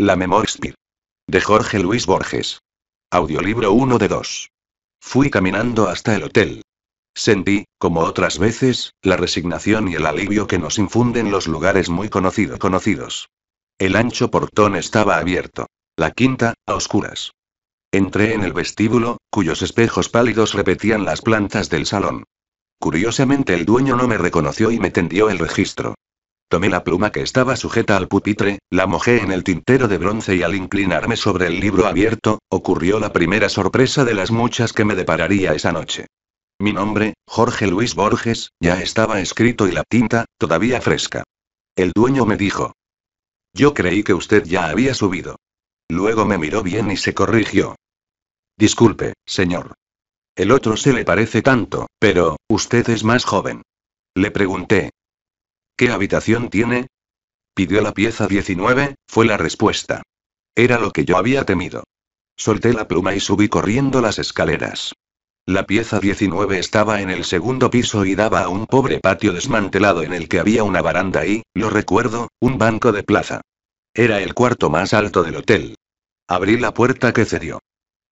La memoria De Jorge Luis Borges. Audiolibro 1 de 2. Fui caminando hasta el hotel. Sentí, como otras veces, la resignación y el alivio que nos infunden los lugares muy conocido conocidos. El ancho portón estaba abierto. La quinta, a oscuras. Entré en el vestíbulo, cuyos espejos pálidos repetían las plantas del salón. Curiosamente el dueño no me reconoció y me tendió el registro. Tomé la pluma que estaba sujeta al pupitre, la mojé en el tintero de bronce y al inclinarme sobre el libro abierto, ocurrió la primera sorpresa de las muchas que me depararía esa noche. Mi nombre, Jorge Luis Borges, ya estaba escrito y la tinta, todavía fresca. El dueño me dijo. Yo creí que usted ya había subido. Luego me miró bien y se corrigió. Disculpe, señor. El otro se le parece tanto, pero, usted es más joven. Le pregunté, ¿Qué habitación tiene? Pidió la pieza 19, fue la respuesta. Era lo que yo había temido. Solté la pluma y subí corriendo las escaleras. La pieza 19 estaba en el segundo piso y daba a un pobre patio desmantelado en el que había una baranda y, lo recuerdo, un banco de plaza. Era el cuarto más alto del hotel. Abrí la puerta que cedió.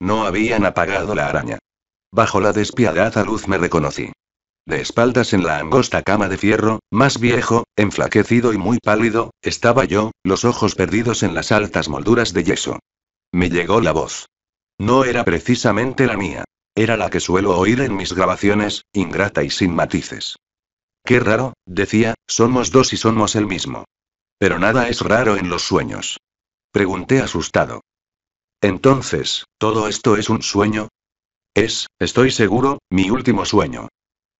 No habían apagado la araña. Bajo la despiadada luz me reconocí. De espaldas en la angosta cama de fierro, más viejo, enflaquecido y muy pálido, estaba yo, los ojos perdidos en las altas molduras de yeso. Me llegó la voz. No era precisamente la mía. Era la que suelo oír en mis grabaciones, ingrata y sin matices. Qué raro, decía, somos dos y somos el mismo. Pero nada es raro en los sueños. Pregunté asustado. Entonces, ¿todo esto es un sueño? Es, estoy seguro, mi último sueño.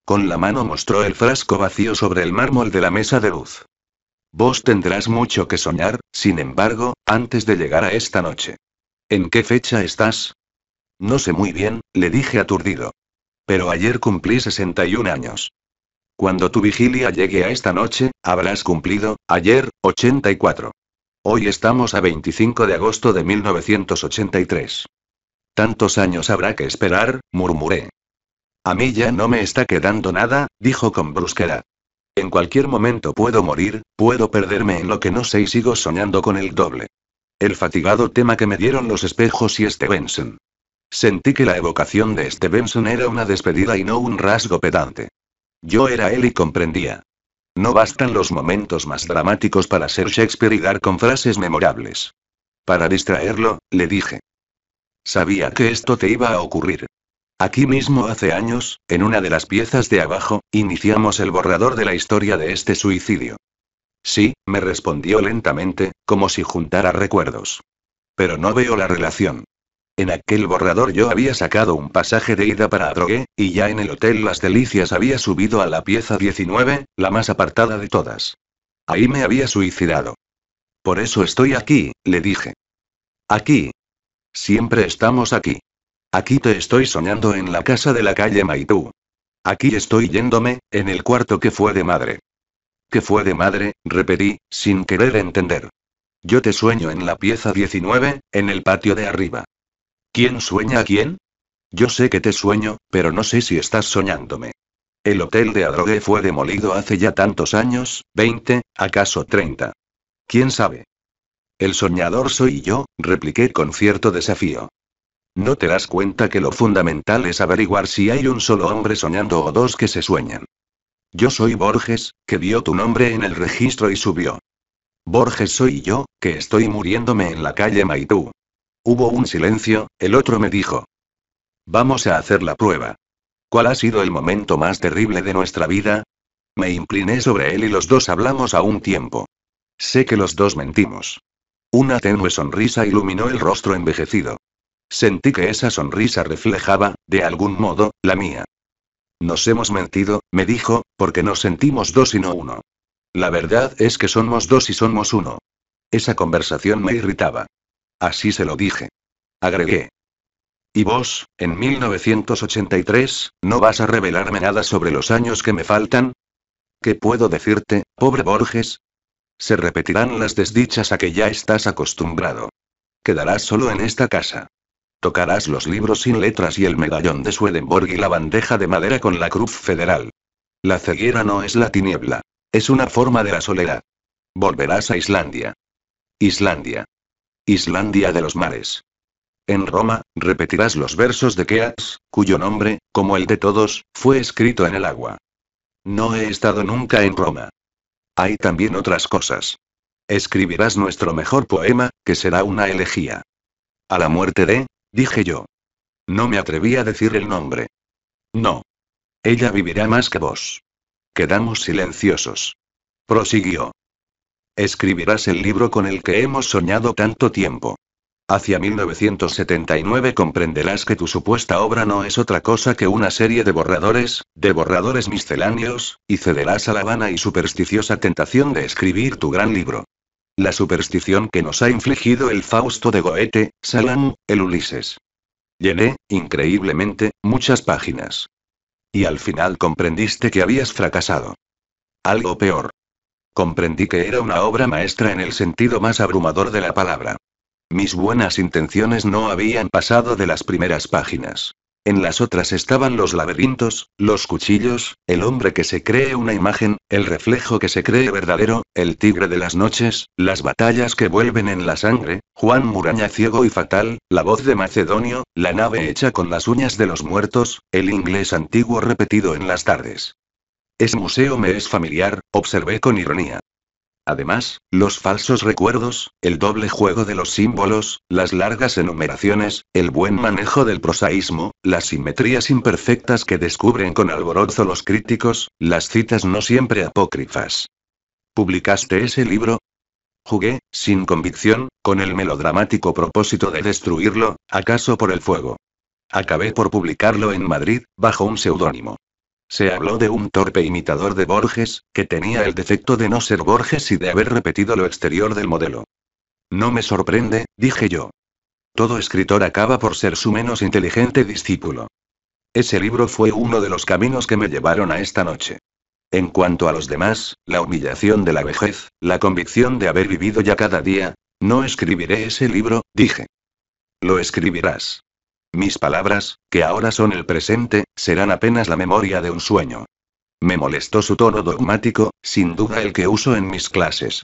Con la mano mostró el frasco vacío sobre el mármol de la mesa de luz. Vos tendrás mucho que soñar, sin embargo, antes de llegar a esta noche. ¿En qué fecha estás? No sé muy bien, le dije aturdido. Pero ayer cumplí 61 años. Cuando tu vigilia llegue a esta noche, habrás cumplido, ayer, 84. Hoy estamos a 25 de agosto de 1983. Tantos años habrá que esperar, murmuré. A mí ya no me está quedando nada, dijo con brusquedad. En cualquier momento puedo morir, puedo perderme en lo que no sé y sigo soñando con el doble. El fatigado tema que me dieron los espejos y Stevenson. Sentí que la evocación de Stevenson era una despedida y no un rasgo pedante. Yo era él y comprendía. No bastan los momentos más dramáticos para ser Shakespeare y dar con frases memorables. Para distraerlo, le dije. Sabía que esto te iba a ocurrir. Aquí mismo hace años, en una de las piezas de abajo, iniciamos el borrador de la historia de este suicidio. Sí, me respondió lentamente, como si juntara recuerdos. Pero no veo la relación. En aquel borrador yo había sacado un pasaje de ida para drogue y ya en el Hotel Las Delicias había subido a la pieza 19, la más apartada de todas. Ahí me había suicidado. Por eso estoy aquí, le dije. Aquí. Siempre estamos aquí. Aquí te estoy soñando en la casa de la calle Maitú. Aquí estoy yéndome, en el cuarto que fue de madre. Que fue de madre, repetí, sin querer entender. Yo te sueño en la pieza 19, en el patio de arriba. ¿Quién sueña a quién? Yo sé que te sueño, pero no sé si estás soñándome. El hotel de Adrogué fue demolido hace ya tantos años, 20, acaso 30. ¿Quién sabe? El soñador soy yo, repliqué con cierto desafío. No te das cuenta que lo fundamental es averiguar si hay un solo hombre soñando o dos que se sueñan. Yo soy Borges, que vio tu nombre en el registro y subió. Borges soy yo, que estoy muriéndome en la calle Maitú. Hubo un silencio, el otro me dijo. Vamos a hacer la prueba. ¿Cuál ha sido el momento más terrible de nuestra vida? Me incliné sobre él y los dos hablamos a un tiempo. Sé que los dos mentimos. Una tenue sonrisa iluminó el rostro envejecido. Sentí que esa sonrisa reflejaba, de algún modo, la mía. Nos hemos mentido, me dijo, porque nos sentimos dos y no uno. La verdad es que somos dos y somos uno. Esa conversación me irritaba. Así se lo dije. Agregué. Y vos, en 1983, ¿no vas a revelarme nada sobre los años que me faltan? ¿Qué puedo decirte, pobre Borges? Se repetirán las desdichas a que ya estás acostumbrado. Quedarás solo en esta casa. Tocarás los libros sin letras y el medallón de Swedenborg y la bandeja de madera con la cruz federal. La ceguera no es la tiniebla. Es una forma de la soledad. Volverás a Islandia. Islandia. Islandia de los mares. En Roma, repetirás los versos de Keats, cuyo nombre, como el de todos, fue escrito en el agua. No he estado nunca en Roma. Hay también otras cosas. Escribirás nuestro mejor poema, que será una elegía. A la muerte de, Dije yo. No me atreví a decir el nombre. No. Ella vivirá más que vos. Quedamos silenciosos. Prosiguió. Escribirás el libro con el que hemos soñado tanto tiempo. Hacia 1979 comprenderás que tu supuesta obra no es otra cosa que una serie de borradores, de borradores misceláneos, y cederás a la vana y supersticiosa tentación de escribir tu gran libro. La superstición que nos ha infligido el Fausto de Goethe, Salam, el Ulises. Llené, increíblemente, muchas páginas. Y al final comprendiste que habías fracasado. Algo peor. Comprendí que era una obra maestra en el sentido más abrumador de la palabra. Mis buenas intenciones no habían pasado de las primeras páginas. En las otras estaban los laberintos, los cuchillos, el hombre que se cree una imagen, el reflejo que se cree verdadero, el tigre de las noches, las batallas que vuelven en la sangre, Juan Muraña ciego y fatal, la voz de Macedonio, la nave hecha con las uñas de los muertos, el inglés antiguo repetido en las tardes. Ese museo me es familiar, observé con ironía. Además, los falsos recuerdos, el doble juego de los símbolos, las largas enumeraciones, el buen manejo del prosaísmo, las simetrías imperfectas que descubren con alborozo los críticos, las citas no siempre apócrifas. ¿Publicaste ese libro? Jugué, sin convicción, con el melodramático propósito de destruirlo, acaso por el fuego. Acabé por publicarlo en Madrid, bajo un seudónimo. Se habló de un torpe imitador de Borges, que tenía el defecto de no ser Borges y de haber repetido lo exterior del modelo. No me sorprende, dije yo. Todo escritor acaba por ser su menos inteligente discípulo. Ese libro fue uno de los caminos que me llevaron a esta noche. En cuanto a los demás, la humillación de la vejez, la convicción de haber vivido ya cada día, no escribiré ese libro, dije. Lo escribirás. Mis palabras, que ahora son el presente, serán apenas la memoria de un sueño. Me molestó su tono dogmático, sin duda el que uso en mis clases.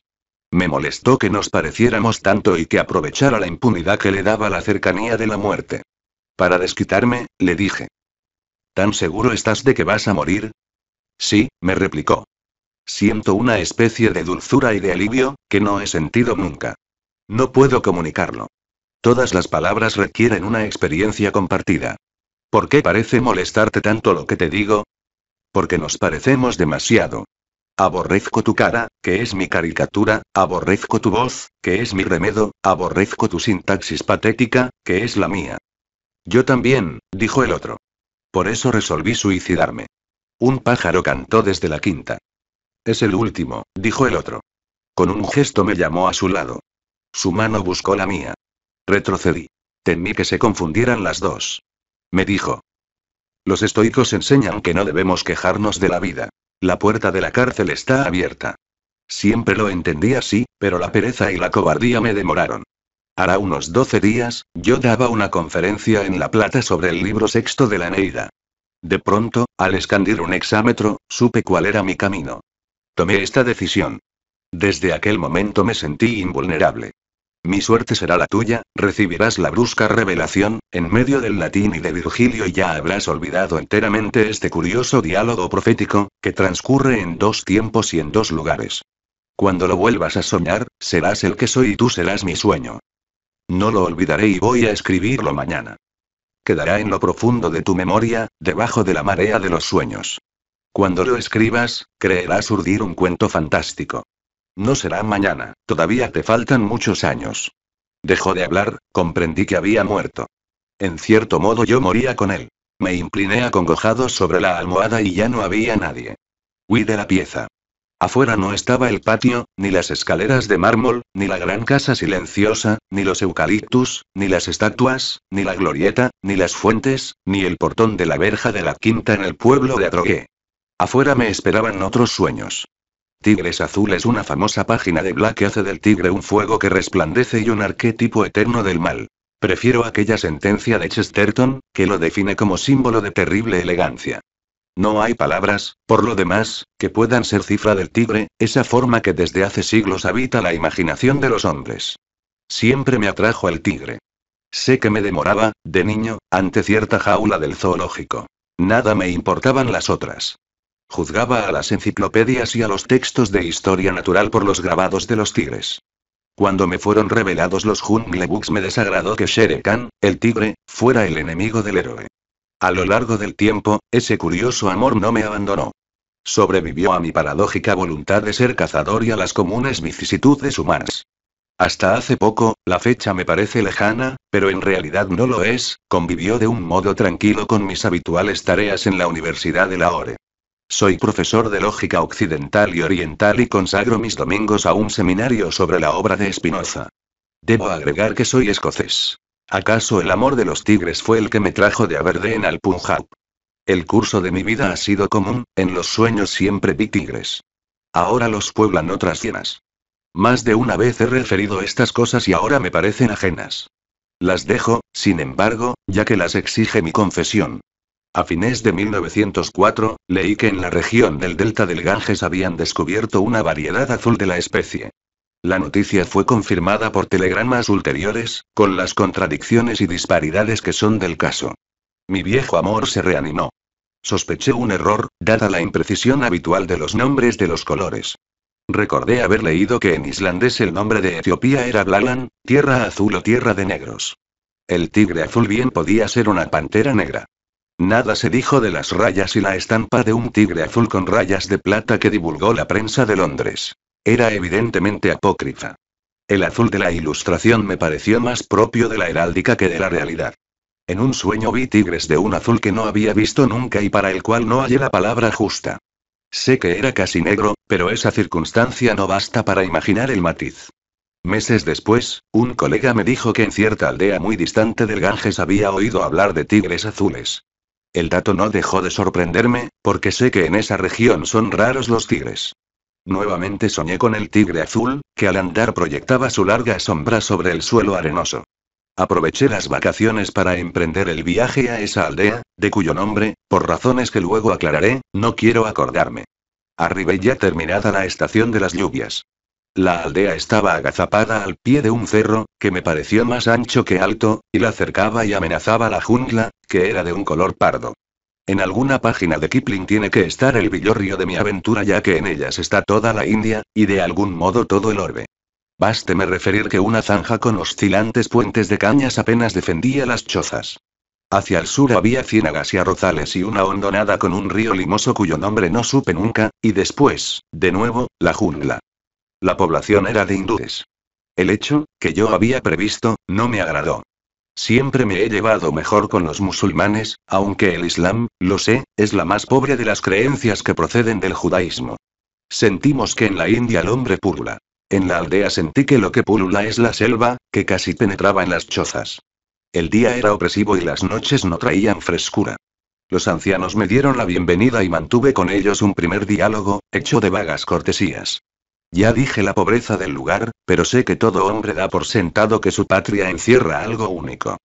Me molestó que nos pareciéramos tanto y que aprovechara la impunidad que le daba la cercanía de la muerte. Para desquitarme, le dije. ¿Tan seguro estás de que vas a morir? Sí, me replicó. Siento una especie de dulzura y de alivio, que no he sentido nunca. No puedo comunicarlo. Todas las palabras requieren una experiencia compartida. ¿Por qué parece molestarte tanto lo que te digo? Porque nos parecemos demasiado. Aborrezco tu cara, que es mi caricatura, aborrezco tu voz, que es mi remedo, aborrezco tu sintaxis patética, que es la mía. Yo también, dijo el otro. Por eso resolví suicidarme. Un pájaro cantó desde la quinta. Es el último, dijo el otro. Con un gesto me llamó a su lado. Su mano buscó la mía. Retrocedí. Temí que se confundieran las dos. Me dijo. Los estoicos enseñan que no debemos quejarnos de la vida. La puerta de la cárcel está abierta. Siempre lo entendí así, pero la pereza y la cobardía me demoraron. Hará unos doce días, yo daba una conferencia en La Plata sobre el libro sexto de la Neida. De pronto, al escandir un exámetro, supe cuál era mi camino. Tomé esta decisión. Desde aquel momento me sentí invulnerable. Mi suerte será la tuya, recibirás la brusca revelación, en medio del latín y de Virgilio y ya habrás olvidado enteramente este curioso diálogo profético, que transcurre en dos tiempos y en dos lugares. Cuando lo vuelvas a soñar, serás el que soy y tú serás mi sueño. No lo olvidaré y voy a escribirlo mañana. Quedará en lo profundo de tu memoria, debajo de la marea de los sueños. Cuando lo escribas, creerás urdir un cuento fantástico. No será mañana, todavía te faltan muchos años. Dejó de hablar, comprendí que había muerto. En cierto modo yo moría con él. Me incliné acongojado sobre la almohada y ya no había nadie. Huí de la pieza. Afuera no estaba el patio, ni las escaleras de mármol, ni la gran casa silenciosa, ni los eucaliptus, ni las estatuas, ni la glorieta, ni las fuentes, ni el portón de la verja de la quinta en el pueblo de Atrogué. Afuera me esperaban otros sueños. Tigres Azul es una famosa página de Black que hace del tigre un fuego que resplandece y un arquetipo eterno del mal. Prefiero aquella sentencia de Chesterton, que lo define como símbolo de terrible elegancia. No hay palabras, por lo demás, que puedan ser cifra del tigre, esa forma que desde hace siglos habita la imaginación de los hombres. Siempre me atrajo el tigre. Sé que me demoraba, de niño, ante cierta jaula del zoológico. Nada me importaban las otras. Juzgaba a las enciclopedias y a los textos de historia natural por los grabados de los tigres. Cuando me fueron revelados los Jungle Books me desagradó que Shere Khan, el tigre, fuera el enemigo del héroe. A lo largo del tiempo, ese curioso amor no me abandonó. Sobrevivió a mi paradójica voluntad de ser cazador y a las comunes vicisitudes humanas. Hasta hace poco, la fecha me parece lejana, pero en realidad no lo es, convivió de un modo tranquilo con mis habituales tareas en la Universidad de Lahore. Soy profesor de lógica occidental y oriental y consagro mis domingos a un seminario sobre la obra de Spinoza. Debo agregar que soy escocés. ¿Acaso el amor de los tigres fue el que me trajo de Aberdeen al Punjab? El curso de mi vida ha sido común, en los sueños siempre vi tigres. Ahora los pueblan otras cienas. Más de una vez he referido estas cosas y ahora me parecen ajenas. Las dejo, sin embargo, ya que las exige mi confesión. A fines de 1904, leí que en la región del delta del Ganges habían descubierto una variedad azul de la especie. La noticia fue confirmada por telegramas ulteriores, con las contradicciones y disparidades que son del caso. Mi viejo amor se reanimó. Sospeché un error, dada la imprecisión habitual de los nombres de los colores. Recordé haber leído que en islandés el nombre de Etiopía era Blalan, tierra azul o tierra de negros. El tigre azul bien podía ser una pantera negra. Nada se dijo de las rayas y la estampa de un tigre azul con rayas de plata que divulgó la prensa de Londres. Era evidentemente apócrifa. El azul de la ilustración me pareció más propio de la heráldica que de la realidad. En un sueño vi tigres de un azul que no había visto nunca y para el cual no hallé la palabra justa. Sé que era casi negro, pero esa circunstancia no basta para imaginar el matiz. Meses después, un colega me dijo que en cierta aldea muy distante del Ganges había oído hablar de tigres azules. El dato no dejó de sorprenderme, porque sé que en esa región son raros los tigres. Nuevamente soñé con el tigre azul, que al andar proyectaba su larga sombra sobre el suelo arenoso. Aproveché las vacaciones para emprender el viaje a esa aldea, de cuyo nombre, por razones que luego aclararé, no quiero acordarme. Arribé ya terminada la estación de las lluvias. La aldea estaba agazapada al pie de un cerro, que me pareció más ancho que alto, y la cercaba y amenazaba la jungla, que era de un color pardo. En alguna página de Kipling tiene que estar el villorrio de mi aventura ya que en ellas está toda la India, y de algún modo todo el orbe. Básteme referir que una zanja con oscilantes puentes de cañas apenas defendía las chozas. Hacia el sur había ciénagas y arrozales y una hondonada con un río limoso cuyo nombre no supe nunca, y después, de nuevo, la jungla. La población era de hindúes. El hecho, que yo había previsto, no me agradó. Siempre me he llevado mejor con los musulmanes, aunque el Islam, lo sé, es la más pobre de las creencias que proceden del judaísmo. Sentimos que en la India el hombre pulula. En la aldea sentí que lo que pulula es la selva, que casi penetraba en las chozas. El día era opresivo y las noches no traían frescura. Los ancianos me dieron la bienvenida y mantuve con ellos un primer diálogo, hecho de vagas cortesías. Ya dije la pobreza del lugar, pero sé que todo hombre da por sentado que su patria encierra algo único.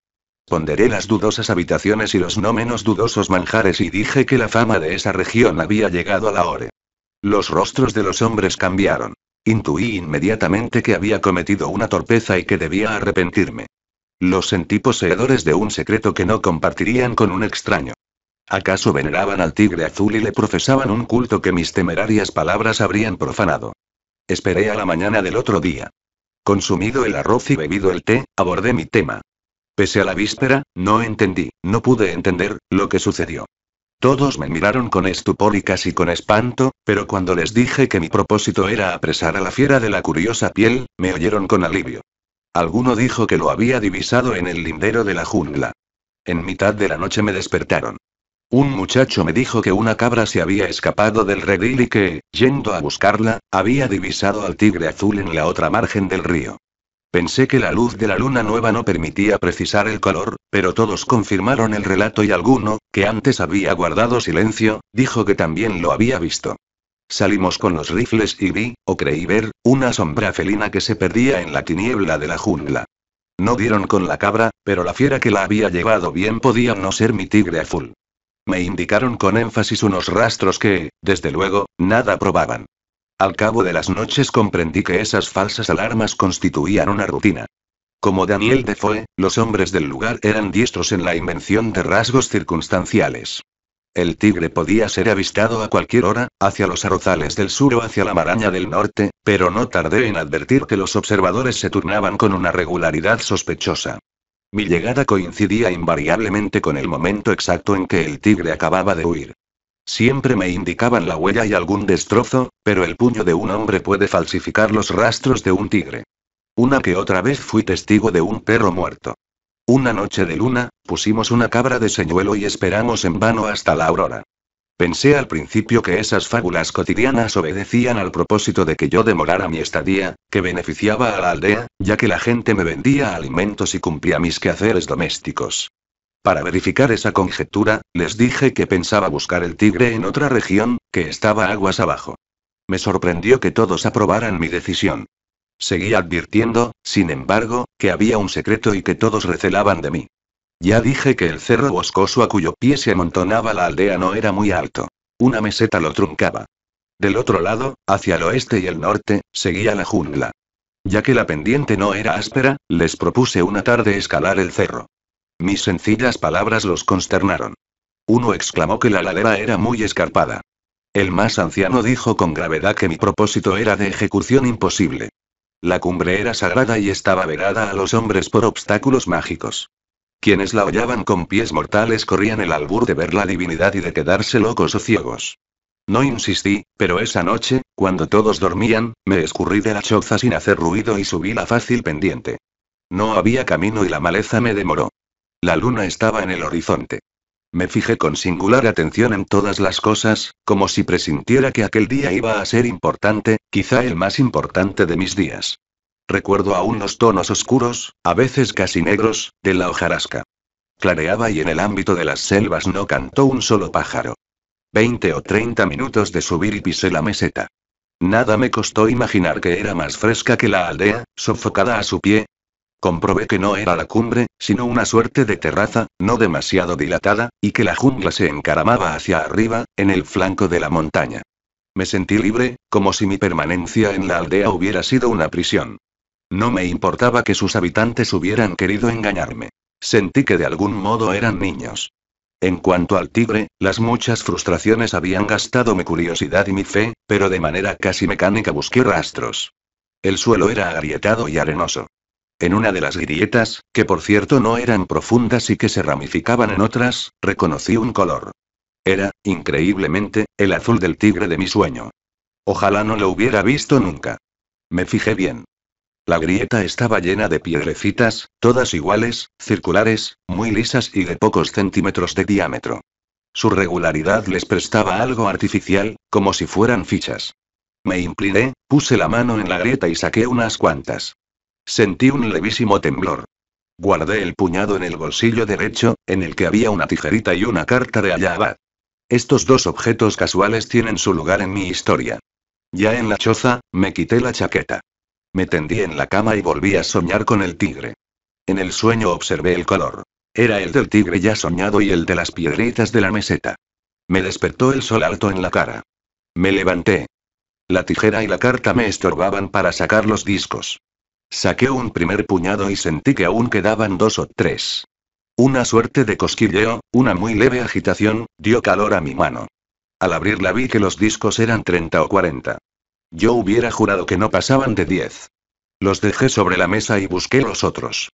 Ponderé las dudosas habitaciones y los no menos dudosos manjares y dije que la fama de esa región había llegado a la hora. Los rostros de los hombres cambiaron. Intuí inmediatamente que había cometido una torpeza y que debía arrepentirme. Los sentí poseedores de un secreto que no compartirían con un extraño. ¿Acaso veneraban al tigre azul y le profesaban un culto que mis temerarias palabras habrían profanado? Esperé a la mañana del otro día. Consumido el arroz y bebido el té, abordé mi tema. Pese a la víspera, no entendí, no pude entender, lo que sucedió. Todos me miraron con estupor y casi con espanto, pero cuando les dije que mi propósito era apresar a la fiera de la curiosa piel, me oyeron con alivio. Alguno dijo que lo había divisado en el lindero de la jungla. En mitad de la noche me despertaron. Un muchacho me dijo que una cabra se había escapado del redil y que, yendo a buscarla, había divisado al tigre azul en la otra margen del río. Pensé que la luz de la luna nueva no permitía precisar el color, pero todos confirmaron el relato y alguno, que antes había guardado silencio, dijo que también lo había visto. Salimos con los rifles y vi, o creí ver, una sombra felina que se perdía en la tiniebla de la jungla. No dieron con la cabra, pero la fiera que la había llevado bien podía no ser mi tigre azul. Me indicaron con énfasis unos rastros que, desde luego, nada probaban. Al cabo de las noches comprendí que esas falsas alarmas constituían una rutina. Como Daniel Defoe, los hombres del lugar eran diestros en la invención de rasgos circunstanciales. El tigre podía ser avistado a cualquier hora, hacia los arrozales del sur o hacia la maraña del norte, pero no tardé en advertir que los observadores se turnaban con una regularidad sospechosa. Mi llegada coincidía invariablemente con el momento exacto en que el tigre acababa de huir. Siempre me indicaban la huella y algún destrozo, pero el puño de un hombre puede falsificar los rastros de un tigre. Una que otra vez fui testigo de un perro muerto. Una noche de luna, pusimos una cabra de señuelo y esperamos en vano hasta la aurora. Pensé al principio que esas fábulas cotidianas obedecían al propósito de que yo demorara mi estadía, que beneficiaba a la aldea, ya que la gente me vendía alimentos y cumplía mis quehaceres domésticos. Para verificar esa conjetura, les dije que pensaba buscar el tigre en otra región, que estaba aguas abajo. Me sorprendió que todos aprobaran mi decisión. Seguí advirtiendo, sin embargo, que había un secreto y que todos recelaban de mí. Ya dije que el cerro boscoso a cuyo pie se amontonaba la aldea no era muy alto. Una meseta lo truncaba. Del otro lado, hacia el oeste y el norte, seguía la jungla. Ya que la pendiente no era áspera, les propuse una tarde escalar el cerro. Mis sencillas palabras los consternaron. Uno exclamó que la ladera era muy escarpada. El más anciano dijo con gravedad que mi propósito era de ejecución imposible. La cumbre era sagrada y estaba vedada a los hombres por obstáculos mágicos. Quienes la hollaban con pies mortales corrían el albur de ver la divinidad y de quedarse locos o ciegos. No insistí, pero esa noche, cuando todos dormían, me escurrí de la choza sin hacer ruido y subí la fácil pendiente. No había camino y la maleza me demoró. La luna estaba en el horizonte. Me fijé con singular atención en todas las cosas, como si presintiera que aquel día iba a ser importante, quizá el más importante de mis días. Recuerdo aún los tonos oscuros, a veces casi negros, de la hojarasca. Clareaba y en el ámbito de las selvas no cantó un solo pájaro. Veinte o treinta minutos de subir y pisé la meseta. Nada me costó imaginar que era más fresca que la aldea, sofocada a su pie. Comprobé que no era la cumbre, sino una suerte de terraza, no demasiado dilatada, y que la jungla se encaramaba hacia arriba, en el flanco de la montaña. Me sentí libre, como si mi permanencia en la aldea hubiera sido una prisión. No me importaba que sus habitantes hubieran querido engañarme. Sentí que de algún modo eran niños. En cuanto al tigre, las muchas frustraciones habían gastado mi curiosidad y mi fe, pero de manera casi mecánica busqué rastros. El suelo era agrietado y arenoso. En una de las grietas, que por cierto no eran profundas y que se ramificaban en otras, reconocí un color. Era, increíblemente, el azul del tigre de mi sueño. Ojalá no lo hubiera visto nunca. Me fijé bien. La grieta estaba llena de piedrecitas, todas iguales, circulares, muy lisas y de pocos centímetros de diámetro. Su regularidad les prestaba algo artificial, como si fueran fichas. Me incliné, puse la mano en la grieta y saqué unas cuantas. Sentí un levísimo temblor. Guardé el puñado en el bolsillo derecho, en el que había una tijerita y una carta de Ayabad. Estos dos objetos casuales tienen su lugar en mi historia. Ya en la choza, me quité la chaqueta. Me tendí en la cama y volví a soñar con el tigre. En el sueño observé el color. Era el del tigre ya soñado y el de las piedritas de la meseta. Me despertó el sol alto en la cara. Me levanté. La tijera y la carta me estorbaban para sacar los discos. Saqué un primer puñado y sentí que aún quedaban dos o tres. Una suerte de cosquilleo, una muy leve agitación, dio calor a mi mano. Al abrirla vi que los discos eran 30 o cuarenta. Yo hubiera jurado que no pasaban de diez. Los dejé sobre la mesa y busqué los otros.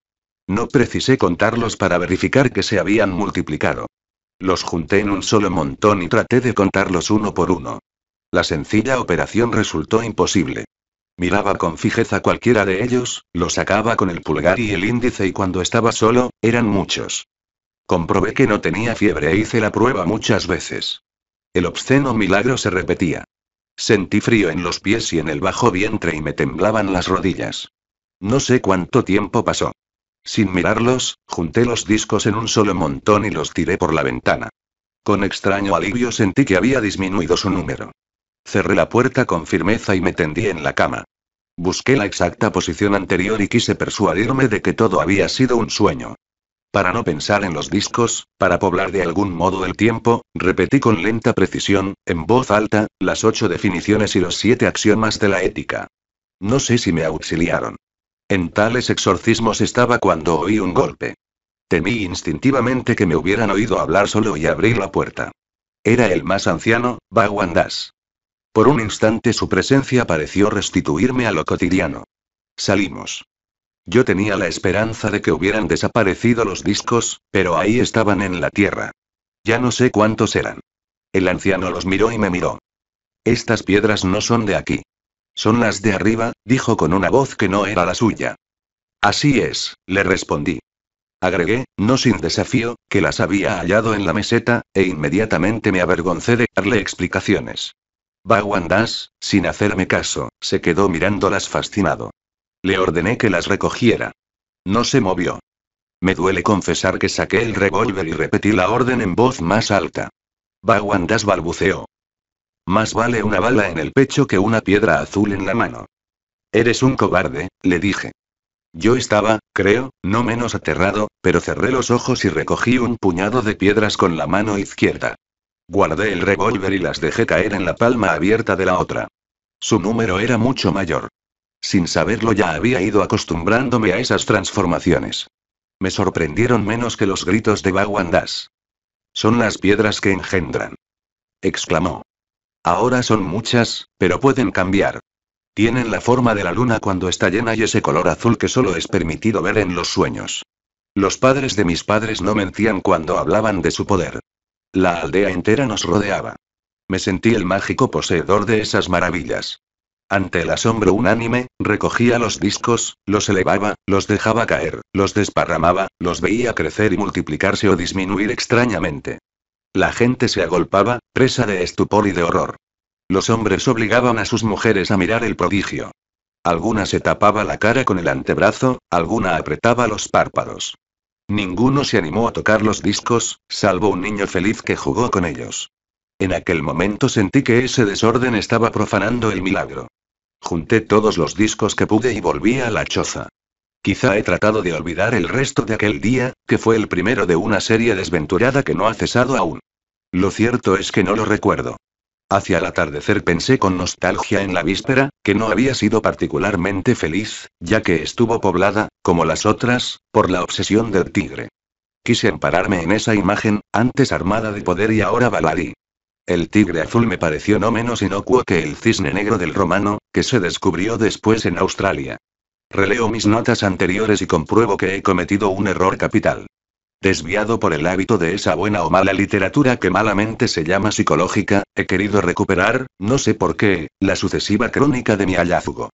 No precisé contarlos para verificar que se habían multiplicado. Los junté en un solo montón y traté de contarlos uno por uno. La sencilla operación resultó imposible. Miraba con fijeza cualquiera de ellos, lo sacaba con el pulgar y el índice y cuando estaba solo, eran muchos. Comprobé que no tenía fiebre e hice la prueba muchas veces. El obsceno milagro se repetía. Sentí frío en los pies y en el bajo vientre y me temblaban las rodillas. No sé cuánto tiempo pasó. Sin mirarlos, junté los discos en un solo montón y los tiré por la ventana. Con extraño alivio sentí que había disminuido su número. Cerré la puerta con firmeza y me tendí en la cama. Busqué la exacta posición anterior y quise persuadirme de que todo había sido un sueño para no pensar en los discos, para poblar de algún modo el tiempo, repetí con lenta precisión, en voz alta, las ocho definiciones y los siete axiomas de la ética. No sé si me auxiliaron. En tales exorcismos estaba cuando oí un golpe. Temí instintivamente que me hubieran oído hablar solo y abrí la puerta. Era el más anciano, das Por un instante su presencia pareció restituirme a lo cotidiano. Salimos. Yo tenía la esperanza de que hubieran desaparecido los discos, pero ahí estaban en la tierra. Ya no sé cuántos eran. El anciano los miró y me miró. Estas piedras no son de aquí. Son las de arriba, dijo con una voz que no era la suya. Así es, le respondí. Agregué, no sin desafío, que las había hallado en la meseta, e inmediatamente me avergoncé de darle explicaciones. Baguandas, sin hacerme caso, se quedó mirándolas fascinado. Le ordené que las recogiera. No se movió. Me duele confesar que saqué el revólver y repetí la orden en voz más alta. Baguandas balbuceó. Más vale una bala en el pecho que una piedra azul en la mano. Eres un cobarde, le dije. Yo estaba, creo, no menos aterrado, pero cerré los ojos y recogí un puñado de piedras con la mano izquierda. Guardé el revólver y las dejé caer en la palma abierta de la otra. Su número era mucho mayor. Sin saberlo ya había ido acostumbrándome a esas transformaciones. Me sorprendieron menos que los gritos de Baguandás. Son las piedras que engendran. Exclamó. Ahora son muchas, pero pueden cambiar. Tienen la forma de la luna cuando está llena y ese color azul que solo es permitido ver en los sueños. Los padres de mis padres no mentían cuando hablaban de su poder. La aldea entera nos rodeaba. Me sentí el mágico poseedor de esas maravillas. Ante el asombro unánime, recogía los discos, los elevaba, los dejaba caer, los desparramaba, los veía crecer y multiplicarse o disminuir extrañamente. La gente se agolpaba, presa de estupor y de horror. Los hombres obligaban a sus mujeres a mirar el prodigio. Alguna se tapaba la cara con el antebrazo, alguna apretaba los párpados. Ninguno se animó a tocar los discos, salvo un niño feliz que jugó con ellos. En aquel momento sentí que ese desorden estaba profanando el milagro. Junté todos los discos que pude y volví a la choza. Quizá he tratado de olvidar el resto de aquel día, que fue el primero de una serie desventurada que no ha cesado aún. Lo cierto es que no lo recuerdo. Hacia el atardecer pensé con nostalgia en la víspera, que no había sido particularmente feliz, ya que estuvo poblada, como las otras, por la obsesión del tigre. Quise ampararme en esa imagen, antes armada de poder y ahora baladí. El tigre azul me pareció no menos inocuo que el cisne negro del romano, que se descubrió después en Australia. Releo mis notas anteriores y compruebo que he cometido un error capital. Desviado por el hábito de esa buena o mala literatura que malamente se llama psicológica, he querido recuperar, no sé por qué, la sucesiva crónica de mi hallazgo.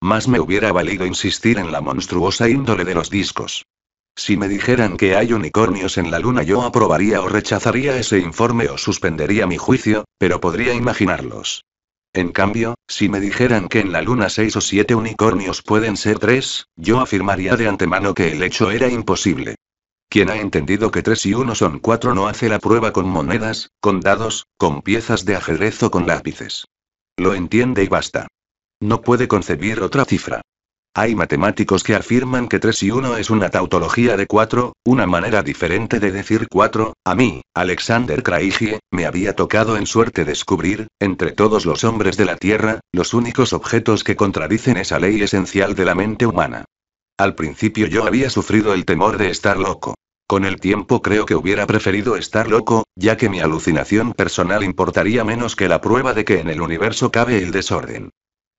Más me hubiera valido insistir en la monstruosa índole de los discos. Si me dijeran que hay unicornios en la luna yo aprobaría o rechazaría ese informe o suspendería mi juicio, pero podría imaginarlos. En cambio, si me dijeran que en la luna seis o siete unicornios pueden ser tres, yo afirmaría de antemano que el hecho era imposible. Quien ha entendido que tres y uno son cuatro no hace la prueba con monedas, con dados, con piezas de ajedrez o con lápices. Lo entiende y basta. No puede concebir otra cifra. Hay matemáticos que afirman que 3 y 1 es una tautología de 4, una manera diferente de decir 4. A mí, Alexander Craigie, me había tocado en suerte descubrir, entre todos los hombres de la Tierra, los únicos objetos que contradicen esa ley esencial de la mente humana. Al principio yo había sufrido el temor de estar loco. Con el tiempo creo que hubiera preferido estar loco, ya que mi alucinación personal importaría menos que la prueba de que en el universo cabe el desorden.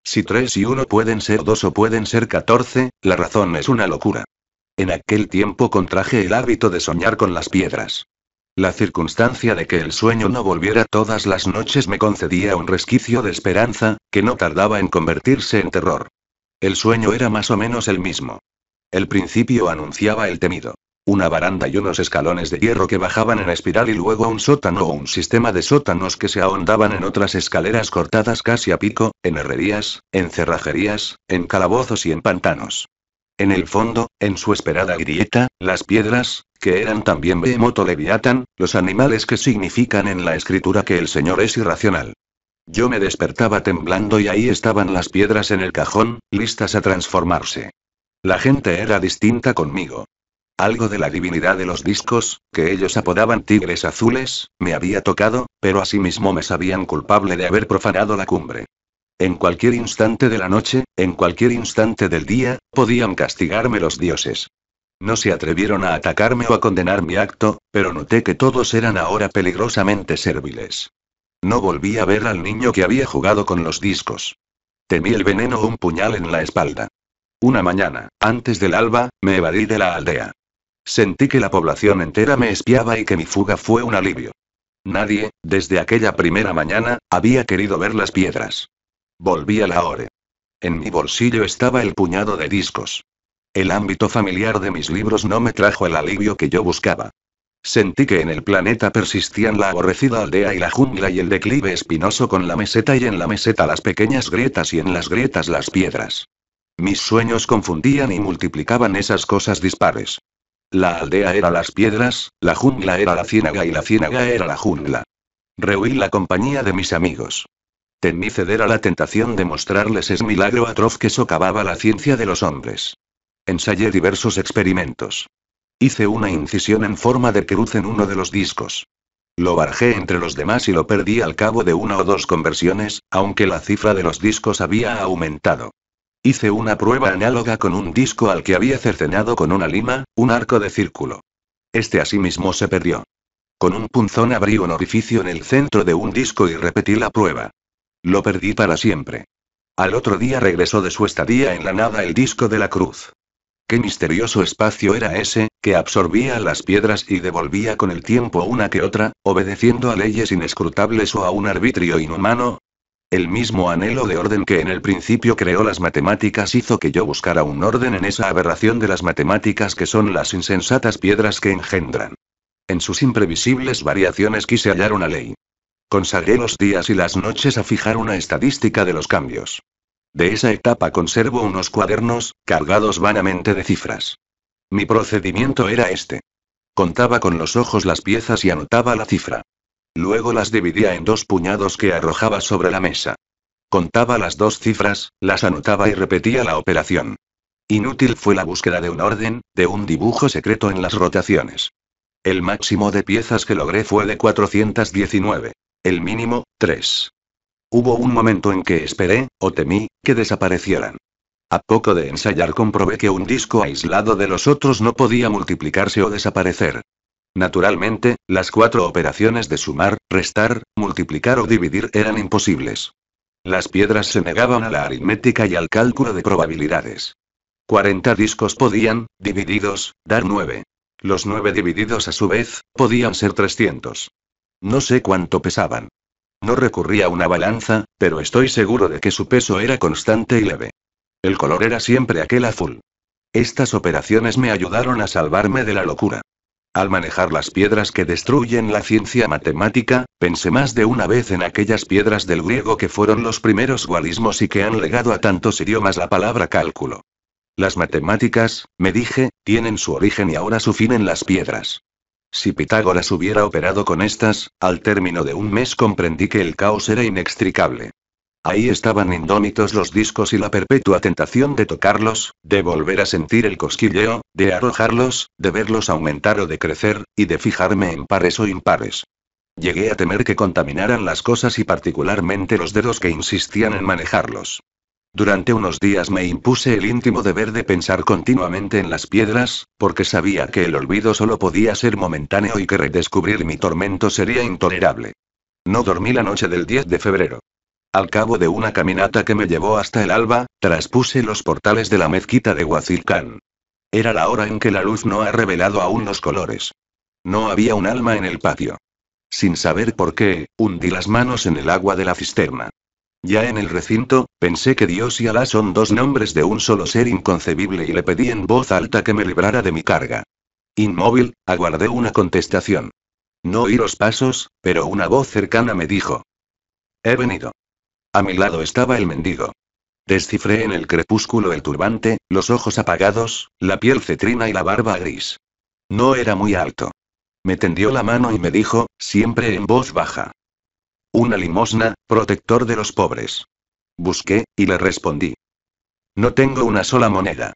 Si tres y uno pueden ser dos o pueden ser catorce, la razón es una locura. En aquel tiempo contraje el hábito de soñar con las piedras. La circunstancia de que el sueño no volviera todas las noches me concedía un resquicio de esperanza, que no tardaba en convertirse en terror. El sueño era más o menos el mismo. El principio anunciaba el temido. Una baranda y unos escalones de hierro que bajaban en espiral y luego un sótano o un sistema de sótanos que se ahondaban en otras escaleras cortadas casi a pico, en herrerías, en cerrajerías, en calabozos y en pantanos. En el fondo, en su esperada grieta, las piedras, que eran también Behemoth Leviatán, los animales que significan en la escritura que el Señor es irracional. Yo me despertaba temblando y ahí estaban las piedras en el cajón, listas a transformarse. La gente era distinta conmigo. Algo de la divinidad de los discos, que ellos apodaban tigres azules, me había tocado, pero asimismo me sabían culpable de haber profanado la cumbre. En cualquier instante de la noche, en cualquier instante del día, podían castigarme los dioses. No se atrevieron a atacarme o a condenar mi acto, pero noté que todos eran ahora peligrosamente serviles. No volví a ver al niño que había jugado con los discos. Temí el veneno o un puñal en la espalda. Una mañana, antes del alba, me evadí de la aldea. Sentí que la población entera me espiaba y que mi fuga fue un alivio. Nadie, desde aquella primera mañana, había querido ver las piedras. Volví a la Ore. En mi bolsillo estaba el puñado de discos. El ámbito familiar de mis libros no me trajo el alivio que yo buscaba. Sentí que en el planeta persistían la aborrecida aldea y la jungla y el declive espinoso con la meseta y en la meseta las pequeñas grietas y en las grietas las piedras. Mis sueños confundían y multiplicaban esas cosas dispares. La aldea era las piedras, la jungla era la ciénaga y la ciénaga era la jungla. Rehuí la compañía de mis amigos. Tení ceder a la tentación de mostrarles ese milagro atroz que socavaba la ciencia de los hombres. Ensayé diversos experimentos. Hice una incisión en forma de cruz en uno de los discos. Lo barjé entre los demás y lo perdí al cabo de una o dos conversiones, aunque la cifra de los discos había aumentado. Hice una prueba análoga con un disco al que había cercenado con una lima, un arco de círculo. Este asimismo se perdió. Con un punzón abrí un orificio en el centro de un disco y repetí la prueba. Lo perdí para siempre. Al otro día regresó de su estadía en la nada el disco de la cruz. Qué misterioso espacio era ese, que absorbía las piedras y devolvía con el tiempo una que otra, obedeciendo a leyes inescrutables o a un arbitrio inhumano, el mismo anhelo de orden que en el principio creó las matemáticas hizo que yo buscara un orden en esa aberración de las matemáticas que son las insensatas piedras que engendran. En sus imprevisibles variaciones quise hallar una ley. Consagré los días y las noches a fijar una estadística de los cambios. De esa etapa conservo unos cuadernos, cargados vanamente de cifras. Mi procedimiento era este. Contaba con los ojos las piezas y anotaba la cifra. Luego las dividía en dos puñados que arrojaba sobre la mesa. Contaba las dos cifras, las anotaba y repetía la operación. Inútil fue la búsqueda de un orden, de un dibujo secreto en las rotaciones. El máximo de piezas que logré fue de 419. El mínimo, 3. Hubo un momento en que esperé, o temí, que desaparecieran. A poco de ensayar comprobé que un disco aislado de los otros no podía multiplicarse o desaparecer. Naturalmente, las cuatro operaciones de sumar, restar, multiplicar o dividir eran imposibles. Las piedras se negaban a la aritmética y al cálculo de probabilidades. 40 discos podían, divididos, dar 9. Los 9 divididos a su vez, podían ser 300. No sé cuánto pesaban. No recurría a una balanza, pero estoy seguro de que su peso era constante y leve. El color era siempre aquel azul. Estas operaciones me ayudaron a salvarme de la locura. Al manejar las piedras que destruyen la ciencia matemática, pensé más de una vez en aquellas piedras del griego que fueron los primeros gualismos y que han legado a tantos idiomas la palabra cálculo. Las matemáticas, me dije, tienen su origen y ahora su fin en las piedras. Si Pitágoras hubiera operado con estas, al término de un mes comprendí que el caos era inextricable. Ahí estaban indómitos los discos y la perpetua tentación de tocarlos, de volver a sentir el cosquilleo, de arrojarlos, de verlos aumentar o decrecer, y de fijarme en pares o impares. Llegué a temer que contaminaran las cosas y particularmente los dedos que insistían en manejarlos. Durante unos días me impuse el íntimo deber de pensar continuamente en las piedras, porque sabía que el olvido solo podía ser momentáneo y que redescubrir mi tormento sería intolerable. No dormí la noche del 10 de febrero. Al cabo de una caminata que me llevó hasta el alba, traspuse los portales de la mezquita de Huazilcán. Era la hora en que la luz no ha revelado aún los colores. No había un alma en el patio. Sin saber por qué, hundí las manos en el agua de la cisterna. Ya en el recinto, pensé que Dios y Alá son dos nombres de un solo ser inconcebible y le pedí en voz alta que me librara de mi carga. Inmóvil, aguardé una contestación. No oí los pasos, pero una voz cercana me dijo. He venido. A mi lado estaba el mendigo. Descifré en el crepúsculo el turbante, los ojos apagados, la piel cetrina y la barba gris. No era muy alto. Me tendió la mano y me dijo, siempre en voz baja. Una limosna, protector de los pobres. Busqué, y le respondí. No tengo una sola moneda.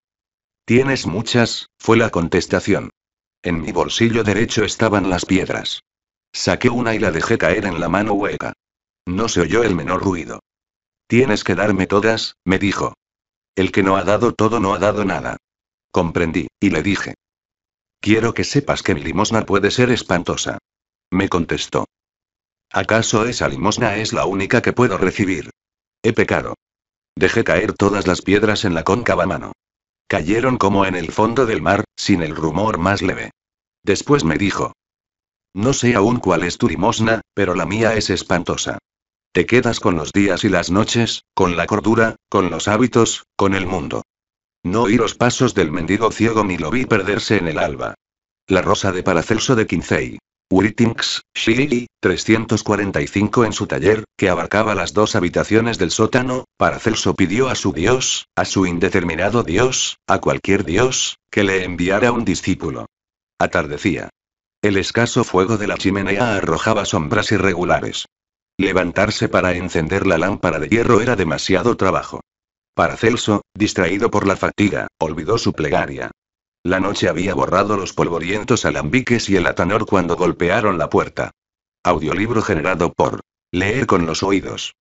Tienes muchas, fue la contestación. En mi bolsillo derecho estaban las piedras. Saqué una y la dejé caer en la mano hueca. No se oyó el menor ruido. Tienes que darme todas, me dijo. El que no ha dado todo no ha dado nada. Comprendí, y le dije. Quiero que sepas que mi limosna puede ser espantosa. Me contestó. ¿Acaso esa limosna es la única que puedo recibir? He pecado. Dejé caer todas las piedras en la cóncava mano. Cayeron como en el fondo del mar, sin el rumor más leve. Después me dijo. No sé aún cuál es tu limosna, pero la mía es espantosa. Te quedas con los días y las noches, con la cordura, con los hábitos, con el mundo. No oí los pasos del mendigo ciego ni lo vi perderse en el alba. La rosa de Paracelso de Quincey. Wittings, Shirley, 345 en su taller, que abarcaba las dos habitaciones del sótano, Paracelso pidió a su Dios, a su indeterminado Dios, a cualquier Dios, que le enviara un discípulo. Atardecía. El escaso fuego de la chimenea arrojaba sombras irregulares. Levantarse para encender la lámpara de hierro era demasiado trabajo. Paracelso, distraído por la fatiga, olvidó su plegaria. La noche había borrado los polvorientos alambiques y el atanor cuando golpearon la puerta. Audiolibro generado por Leer con los oídos.